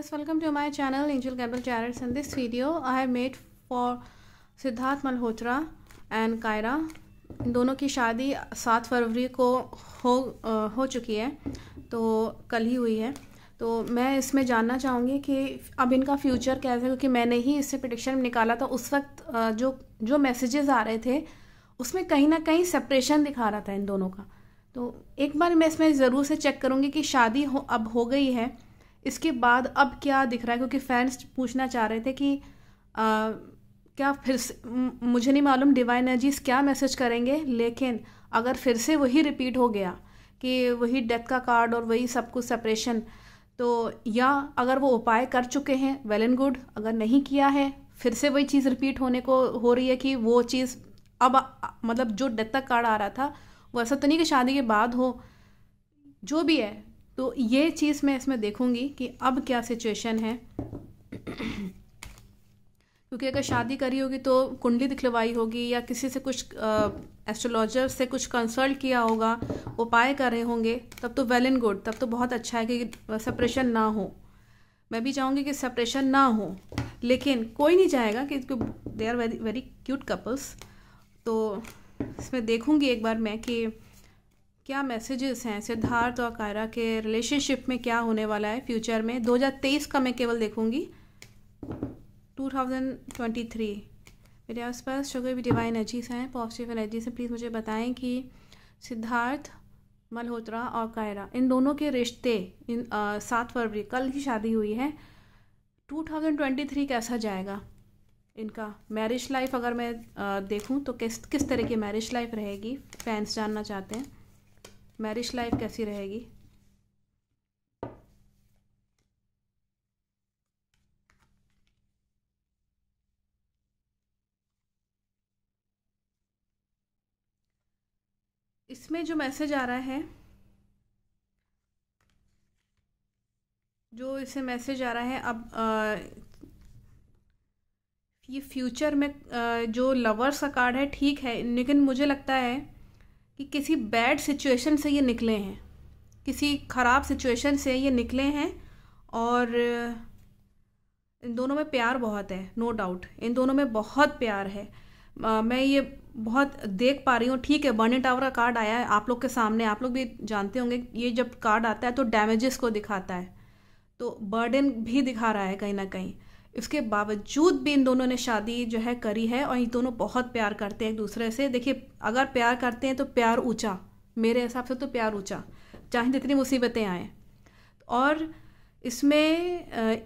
viewers welcome to my channel angel Gabriel Jarrett in this video I have made for Siddharth Malhotra and Kaira इन दोनों की शादी सात फरवरी को हो आ, हो चुकी है तो कल ही हुई है तो मैं इसमें जानना चाहूँगी कि अब इनका फ्यूचर कैसे क्योंकि मैंने ही इससे प्रडिक्शन निकाला था उस वक्त जो जो मैसेजेस आ रहे थे उसमें कहीं ना कहीं सेपरेशन दिखा रहा था इन दोनों का तो एक बार मैं इसमें ज़रूर से चेक करूँगी कि शादी हो अब हो गई है इसके बाद अब क्या दिख रहा है क्योंकि फैंस पूछना चाह रहे थे कि आ, क्या फिर से मुझे नहीं मालूम डिवाइन एनर्जीज क्या मैसेज करेंगे लेकिन अगर फिर से वही रिपीट हो गया कि वही डेथ का कार्ड और वही सब कुछ सेपरेशन तो या अगर वो उपाय कर चुके हैं वेल एंड गुड अगर नहीं किया है फिर से वही चीज़ रिपीट होने को हो रही है कि वो चीज़ अब मतलब जो डेथ का कार्ड आ रहा था वो ऐसा तो नहीं कि शादी के बाद हो जो भी है तो ये चीज़ मैं इसमें देखूंगी कि अब क्या सिचुएशन है क्योंकि अगर शादी करी होगी तो कुंडली दिखलवाई होगी या किसी से कुछ एस्ट्रोलॉजर से कुछ कंसल्ट किया होगा उपाय कर रहे होंगे तब तो वेल एंड गुड तब तो बहुत अच्छा है कि सेपरेशन ना हो मैं भी चाहूँगी कि सेपरेशन ना हो लेकिन कोई नहीं चाहेगा कि they are very very cute couples तो इसमें देखूंगी एक बार मैं कि क्या मैसेजेस हैं सिद्धार्थ और कायरा के रिलेशनशिप में क्या होने वाला है फ्यूचर में 2023 का मैं केवल देखूंगी 2023 मेरे आसपास जो कोई भी डिवाइन एनर्जीज हैं पॉजिटिव एनर्जीज हैं प्लीज़ मुझे बताएं कि सिद्धार्थ मल्होत्रा और कायरा इन दोनों के रिश्ते इन सात फरवरी कल की शादी हुई है 2023 कैसा जाएगा इनका मैरिज लाइफ अगर मैं देखूं तो किस किस तरह की मैरिज लाइफ रहेगी फैंस जानना चाहते हैं मैरिज लाइफ कैसी रहेगी इसमें जो मैसेज आ रहा है जो इसे मैसेज आ रहा है अब आ, ये फ्यूचर में आ, जो लवर्स का कार्ड है ठीक है लेकिन मुझे लगता है कि किसी बैड सिचुएशन से ये निकले हैं किसी ख़राब सिचुएशन से ये निकले हैं और इन दोनों में प्यार बहुत है नो no डाउट इन दोनों में बहुत प्यार है आ, मैं ये बहुत देख पा रही हूँ ठीक है बर्निंग टावर का कार्ड आया है आप लोग के सामने आप लोग भी जानते होंगे ये जब कार्ड आता है तो डैमेजेस को दिखाता है तो बर्डन भी दिखा रहा है कहीं ना कहीं इसके बावजूद भी इन दोनों ने शादी जो है करी है और ये दोनों बहुत प्यार करते हैं एक दूसरे से देखिए अगर प्यार करते हैं तो प्यार ऊंचा मेरे हिसाब से तो प्यार ऊंचा चाहे जितनी मुसीबतें आएँ और इसमें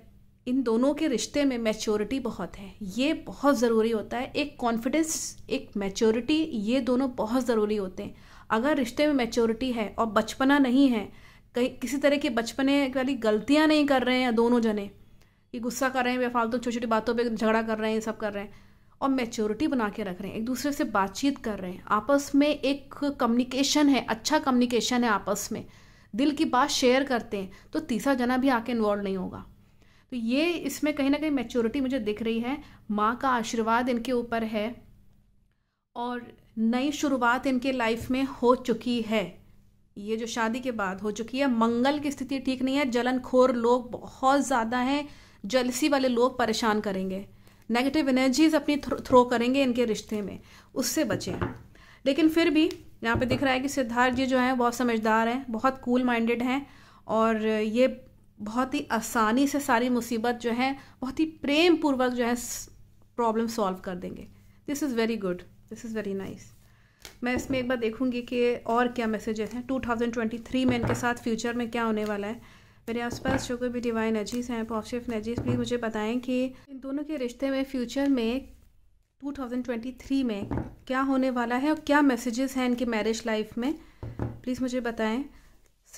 इन दोनों के रिश्ते में मैच्योरिटी बहुत है ये बहुत ज़रूरी होता है एक कॉन्फिडेंस एक मैच्योरिटी ये दोनों बहुत ज़रूरी होते हैं अगर रिश्ते में मैच्योरिटी है और बचपना नहीं है कहीं किसी तरह के बचपने वाली गलतियाँ नहीं कर रहे हैं दोनों जने ये गुस्सा कर रहे हैं बेफालतू छोटी छोटी बातों पर झगड़ा कर रहे हैं ये सब कर रहे हैं और मेच्योरिटी बना के रख रहे हैं एक दूसरे से बातचीत कर रहे हैं आपस में एक कम्युनिकेशन है अच्छा कम्युनिकेशन है आपस में दिल की बात शेयर करते हैं तो तीसरा जना भी आके इन्वॉल्व नहीं होगा तो ये इसमें कहीं ना कहीं मेच्योरिटी मुझे दिख रही है माँ का आशीर्वाद इनके ऊपर है और नई शुरुआत इनके लाइफ में हो चुकी है ये जो शादी के बाद हो चुकी है मंगल की स्थिति ठीक नहीं है जलनखोर लोग बहुत ज़्यादा हैं जलसी वाले लोग परेशान करेंगे नेगेटिव एनर्जीज अपनी थ्रो करेंगे इनके रिश्ते में उससे बचें लेकिन फिर भी यहाँ पे दिख रहा है कि सिद्धार्थ जी जो हैं बहुत समझदार हैं बहुत कूल माइंडेड हैं और ये बहुत ही आसानी से सारी मुसीबत जो है बहुत ही प्रेम पूर्वक जो है प्रॉब्लम सॉल्व कर देंगे this is very good this is very nice मैं इसमें एक बार देखूंगी कि और क्या मैसेजेस हैं 2023 में इनके साथ फ्यूचर में क्या होने वाला है मेरे आसपास जो कोई भी डिवाइन अजीज हैं पॉजिटिव एजीज प्लीज़ मुझे बताएं कि इन दोनों के रिश्ते में फ्यूचर में 2023 में क्या होने वाला है और क्या मैसेजेस हैं इनके मैरिज लाइफ में प्लीज़ मुझे बताएं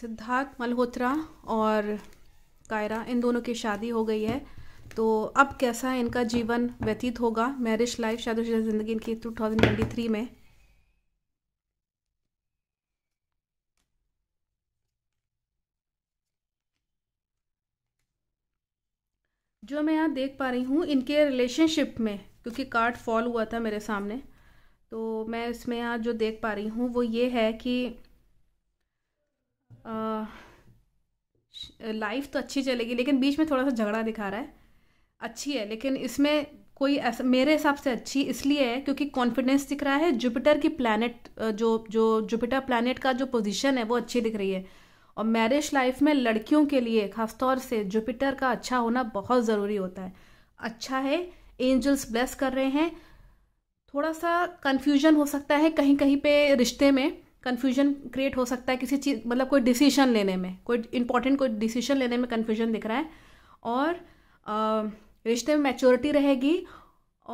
सिद्धार्थ मल्होत्रा और कायरा इन दोनों की शादी हो गई है तो अब कैसा इनका जीवन व्यतीत होगा मैरिज लाइफ शादी ज़िंदगी इनकी 2023 में जो मैं यहाँ देख पा रही हूँ इनके रिलेशनशिप में क्योंकि कार्ड फॉल हुआ था मेरे सामने तो मैं इसमें यहाँ जो देख पा रही हूँ वो ये है कि लाइफ तो अच्छी चलेगी लेकिन बीच में थोड़ा सा झगड़ा दिखा रहा है अच्छी है लेकिन इसमें कोई ऐसा मेरे हिसाब से अच्छी इसलिए है क्योंकि कॉन्फिडेंस दिख रहा है जुपिटर की प्लानट जो जो जुपिटर प्लानट का जो पोजिशन है वो अच्छी दिख रही है और मैरिज लाइफ में लड़कियों के लिए खासतौर से जुपिटर का अच्छा होना बहुत ज़रूरी होता है अच्छा है एंजल्स ब्लेस कर रहे हैं थोड़ा सा कन्फ्यूजन हो सकता है कहीं कहीं पे रिश्ते में कन्फ्यूजन क्रिएट हो सकता है किसी चीज़ मतलब कोई डिसीजन लेने में कोई इंपॉर्टेंट कोई डिसीजन लेने में कन्फ्यूजन दिख रहा है और रिश्ते में मैच्योरिटी रहेगी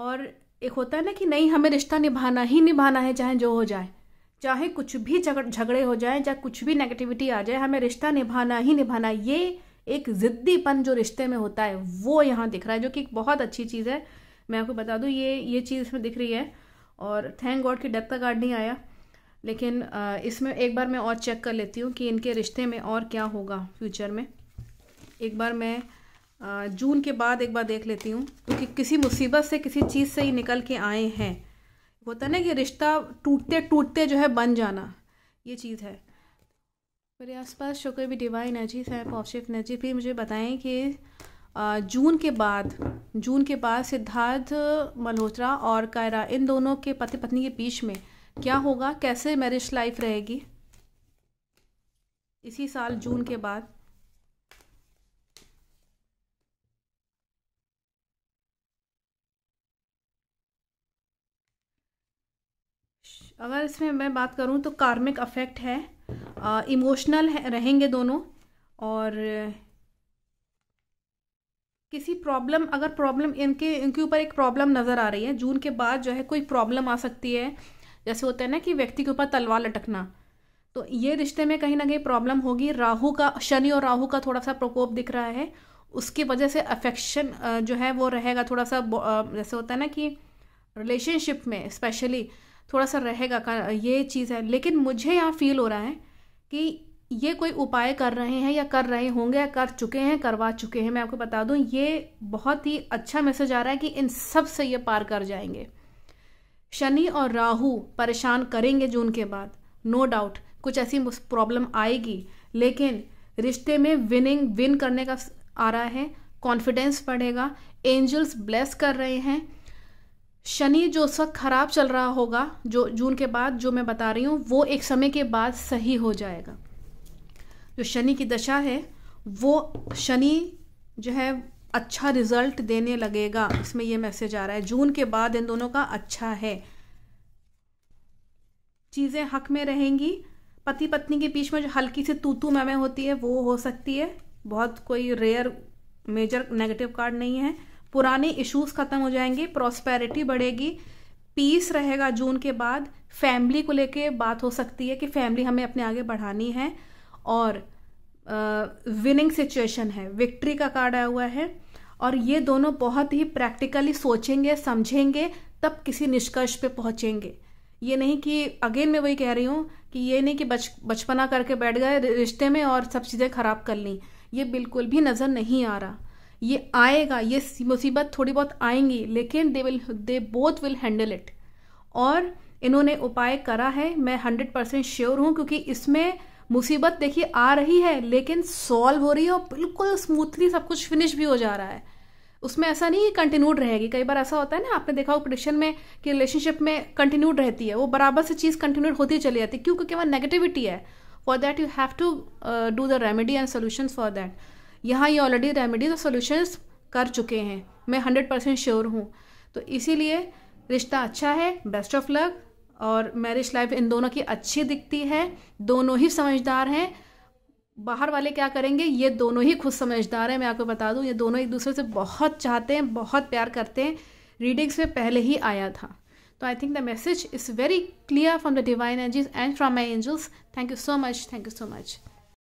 और एक होता है ना कि नहीं हमें रिश्ता निभाना ही निभाना है चाहे जो हो जाए चाहे कुछ भी झगड़े हो जाए चाहे कुछ भी नेगेटिविटी आ जाए हमें रिश्ता निभाना ही निभाना ये एक ज़िद्दीपन जो रिश्ते में होता है वो यहाँ दिख रहा है जो कि बहुत अच्छी चीज़ है मैं आपको बता दूँ ये ये चीज़ इसमें दिख रही है और थैंक गॉड कि डेथ का कार्ड नहीं आया लेकिन इसमें एक बार मैं और चेक कर लेती हूँ कि इनके रिश्ते में और क्या होगा फ्यूचर में एक बार मैं जून के बाद एक बार देख लेती हूँ क्योंकि किसी मुसीबत से किसी चीज़ से ही निकल के आए हैं होता है ना कि रिश्ता टूटते टूटते जो है बन जाना ये चीज़ है मेरे आसपास शुक्र भी डिवाइन एनर्जी है पॉजिटिव एनर्जी भी मुझे बताएं कि जून के बाद जून के बाद सिद्धार्थ मल्होत्रा और कायरा इन दोनों के पति पत्नी के बीच में क्या होगा कैसे मैरिज लाइफ रहेगी इसी साल जून के बाद अगर इसमें मैं बात करूँ तो कार्मिक अफेक्ट है इमोशनल रहेंगे दोनों और किसी प्रॉब्लम अगर प्रॉब्लम इनके इनके ऊपर एक प्रॉब्लम नज़र आ रही है जून के बाद जो है कोई प्रॉब्लम आ सकती है जैसे होता है ना कि व्यक्ति के ऊपर तलवार लटकना तो ये रिश्ते में कहीं ना कहीं प्रॉब्लम होगी राहु का शनि और राहु का थोड़ा सा प्रकोप दिख रहा है उसकी वजह से अफेक्शन जो है वो रहेगा थोड़ा सा जैसे होता है ना कि रिलेशनशिप में स्पेशली थोड़ा सा रहेगा ये चीज़ है लेकिन मुझे यहाँ फील हो रहा है कि ये कोई उपाय कर रहे हैं या कर रहे होंगे या कर चुके हैं करवा चुके हैं मैं आपको बता दूं ये बहुत ही अच्छा मैसेज आ रहा है कि इन सब से ये पार कर जाएंगे शनि और राहु परेशान करेंगे जून के बाद नो no डाउट कुछ ऐसी प्रॉब्लम आएगी लेकिन रिश्ते में विनिंग विन करने का आ रहा है कॉन्फिडेंस बढ़ेगा एंजल्स ब्लेस कर रहे हैं शनि जो उस वक्त खराब चल रहा होगा जो जून के बाद जो मैं बता रही हूँ वो एक समय के बाद सही हो जाएगा जो शनि की दशा है वो शनि जो है अच्छा रिजल्ट देने लगेगा इसमें ये मैसेज आ रहा है जून के बाद इन दोनों का अच्छा है चीज़ें हक में रहेंगी पति पत्नी के बीच में जो हल्की सी तूतू मैमें होती है वो हो सकती है बहुत कोई रेयर मेजर नेगेटिव कार्ड नहीं है पुराने इश्यूज खत्म हो जाएंगे प्रॉस्पेरिटी बढ़ेगी पीस रहेगा जून के बाद फैमिली को लेके बात हो सकती है कि फैमिली हमें अपने आगे बढ़ानी है और विनिंग uh, सिचुएशन है विक्ट्री का कार्ड आया हुआ है और ये दोनों बहुत ही प्रैक्टिकली सोचेंगे समझेंगे तब किसी निष्कर्ष पे पहुंचेंगे ये नहीं कि अगेन मैं वही कह रही हूँ कि ये नहीं कि बच बचपना करके बैठ गए रिश्ते में और सब चीज़ें खराब कर ली ये बिल्कुल भी नज़र नहीं आ रहा ये आएगा ये मुसीबत थोड़ी बहुत आएंगी लेकिन they will they both will handle it और इन्होंने उपाय करा है मैं हंड्रेड परसेंट श्योर हूँ क्योंकि इसमें मुसीबत देखिए आ रही है लेकिन सॉल्व हो रही है और बिल्कुल स्मूथली सब कुछ फिनिश भी हो जा रहा है उसमें ऐसा नहीं है कंटिन्यूड रहेगी कई बार ऐसा होता है ना आपने देखा हो प्रडिक्शन में कि रिलेशनशिप में कंटिन्यूड रहती है वो बराबर से चीज़ कंटिन्यूड होती चली जाती है क्योंकि वहां नेगेटिविटी है for that you have to do the remedy and solution for that यहाँ ये ऑलरेडी रेमेडीज और सोल्यूशंस कर चुके हैं मैं हंड्रेड परसेंट श्योर हूँ तो इसीलिए रिश्ता अच्छा है बेस्ट ऑफ लक और मैरिज लाइफ इन दोनों की अच्छी दिखती है दोनों ही समझदार हैं बाहर वाले क्या करेंगे ये दोनों ही खुद समझदार हैं मैं आपको बता दूं ये दोनों एक दूसरे से बहुत चाहते हैं बहुत प्यार करते हैं रीडिंग्स में पहले ही आया था तो I think the message is very clear from the divine energies and from my angels thank you so much thank you so much